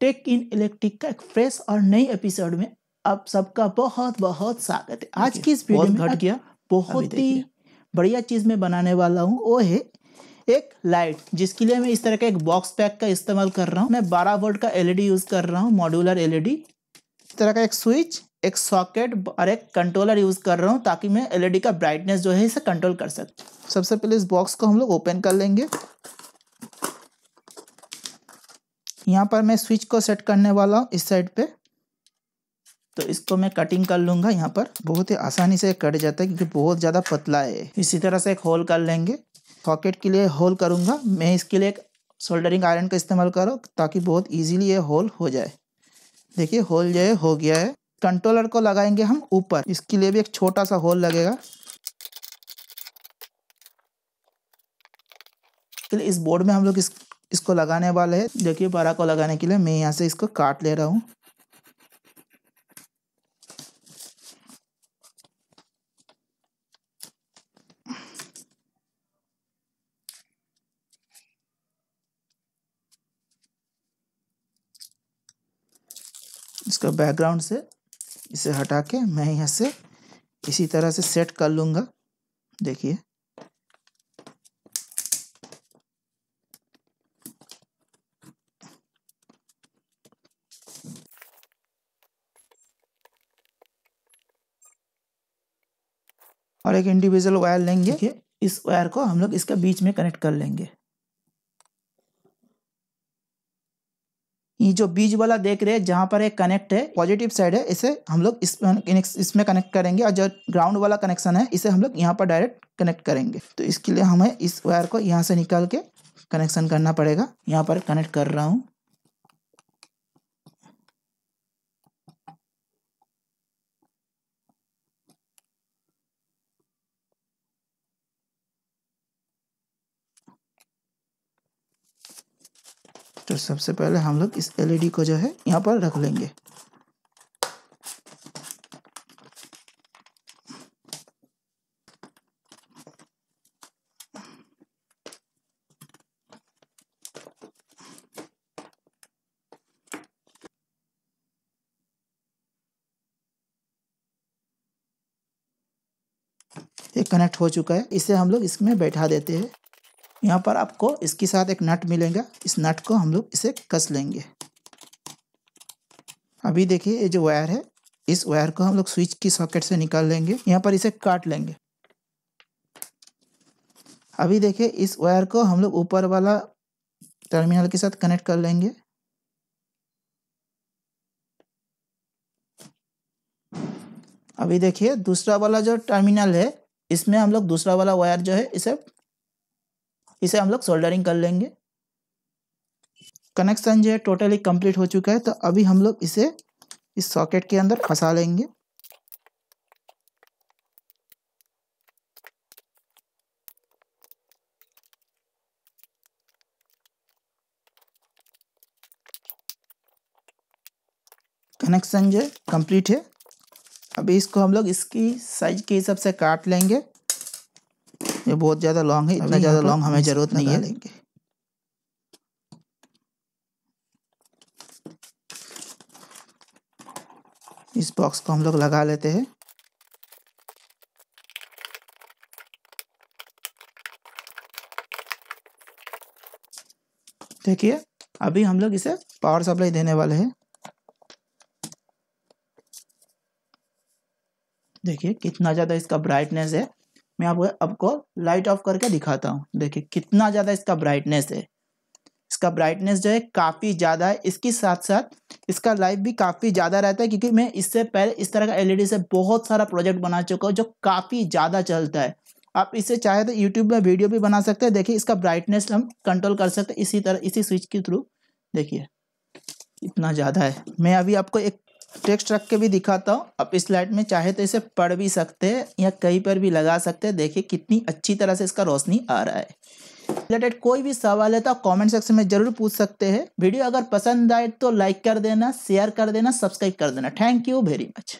take इन electric का एक fresh और नई एपिसोड में आप सबका बहुत बहुत स्वागत है आज की इस वीडियो में घट गया बहुत ही बढ़िया चीज़ में बनाने वाला हूँ वो है एक लाइट जिसके लिए मैं इस तरह का एक बॉक्स पैक का इस्तेमाल कर रहा हूँ मैं बारह वोल्ट का एलईडी यूज़ कर रहा हूँ मॉड्यूलर एलईडी इस तरह का एक स्विच एक सॉकेट और एक कंट्रोलर यूज़ कर रहा हूँ ताकि मैं एलईडी का ब्राइटनेस जो है इसे कंट्रोल कर सकूँ सबसे पहले इस बॉक्स को हम लोग ओपन कर लेंगे यहाँ पर मैं स्विच को सेट करने वाला हूँ इस साइड पे तो इसको मैं कटिंग कर लूंगा यहाँ पर बहुत ही आसानी से कट जाता है क्योंकि बहुत ज़्यादा पतला है इसी तरह से एक होल कर लेंगे सॉकेट के लिए होल करूंगा मैं इसके लिए एक सोल्डरिंग आयरन का इस्तेमाल करो ताकि बहुत इजीली ये होल हो जाए देखिए होल जो है हो गया है कंट्रोलर को लगाएंगे हम ऊपर इसके लिए भी एक छोटा सा होल लगेगा इस बोर्ड में हम लोग इस इसको लगाने वाले हैं देखिए बारह को लगाने के लिए मैं यहाँ से इसको काट ले रहा हूँ इसका बैकग्राउंड से इसे हटा के मैं यहाँ से इसी तरह से सेट कर लूँगा देखिए और एक इंडिविजुअल वायर लेंगे इस वायर को हम लोग इसके बीच में कनेक्ट कर लेंगे ये जो बीज वाला देख रहे हैं जहाँ पर एक कनेक्ट है पॉजिटिव साइड है इसे हम लोग इसमें इसमें कनेक्ट करेंगे और जो ग्राउंड वाला कनेक्शन है इसे हम लोग यहाँ पर डायरेक्ट कनेक्ट करेंगे तो इसके लिए हमें इस वायर को यहाँ से निकाल के कनेक्शन करना पड़ेगा यहाँ पर कनेक्ट कर रहा हूँ तो सबसे पहले हम लोग इस एलईडी e को जो है यहाँ पर रख लेंगे ये कनेक्ट हो चुका है इसे हम लोग इसमें बैठा देते हैं यहाँ पर आपको इसके साथ एक नट मिलेगा इस नट को हम लोग इसे कस लेंगे अभी देखिए ये जो वायर है इस वायर को हम लोग स्विच की सॉकेट से निकाल लेंगे यहाँ पर इसे काट लेंगे अभी देखिए इस वायर को हम लोग ऊपर वाला टर्मिनल के साथ कनेक्ट कर लेंगे अभी देखिए दूसरा वाला जो टर्मिनल है इसमें हम लोग दूसरा वाला वायर जो है इसे इसे हम लोग सोल्डरिंग कर लेंगे कनेक्शन जो है टोटली कंप्लीट हो चुका है तो अभी हम लोग इसे इस सॉकेट के अंदर फंसा लेंगे कनेक्शन जो है कंप्लीट है अभी इसको हम लोग इसकी साइज के हिसाब से काट लेंगे ये बहुत ज्यादा लॉन्ग है इतना ज्यादा लॉन्ग हमें जरूरत नहीं है लेंगे इस बॉक्स को हम लोग लगा लेते हैं देखिए अभी हम लोग इसे पावर सप्लाई देने वाले हैं देखिए कितना ज़्यादा इसका ब्राइटनेस है मैं आपको आपको लाइट ऑफ करके दिखाता हूँ देखिए कितना ज़्यादा इसका ब्राइटनेस है इसका ब्राइटनेस जो है काफ़ी ज़्यादा है इसके साथ साथ इसका लाइफ भी काफ़ी ज़्यादा रहता है क्योंकि मैं इससे पहले इस तरह का एलईडी e से बहुत सारा प्रोजेक्ट बना चुका हूँ जो काफ़ी ज़्यादा चलता है आप इसे चाहे तो यूट्यूब में वीडियो भी बना सकते हैं देखिए इसका ब्राइटनेस हम कंट्रोल कर सकते हैं इसी तरह इसी स्विच के थ्रू देखिए इतना ज़्यादा है मैं अभी आपको एक टेक्स्ट रख के भी दिखाता हूँ आप इस स्लाइड में चाहे तो इसे पढ़ भी सकते हैं या कहीं पर भी लगा सकते हैं देखिए कितनी अच्छी तरह से इसका रोशनी आ रहा है रिलेटेड कोई भी सवाल है तो आप कमेंट सेक्शन में जरूर पूछ सकते हैं वीडियो अगर पसंद आए तो लाइक कर देना शेयर कर देना सब्सक्राइब कर देना थैंक यू वेरी मच